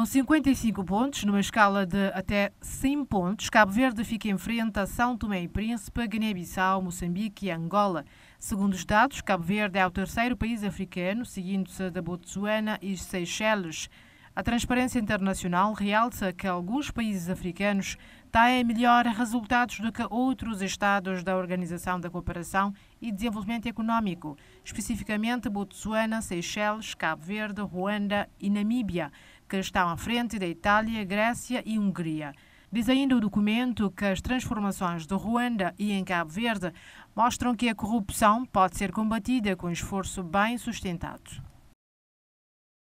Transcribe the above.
Com 55 pontos, numa escala de até 100 pontos, Cabo Verde fica em frente a São Tomé e Príncipe, Guiné-Bissau, Moçambique e Angola. Segundo os dados, Cabo Verde é o terceiro país africano, seguindo-se da Botsuana e Seychelles. A Transparência Internacional realça que alguns países africanos têm melhores resultados do que outros estados da Organização da Cooperação e Desenvolvimento Econômico, especificamente Botsuana, Seychelles, Cabo Verde, Ruanda e Namíbia, que estão à frente da Itália, Grécia e Hungria. Diz ainda o documento que as transformações de Ruanda e em Cabo Verde mostram que a corrupção pode ser combatida com esforço bem sustentado.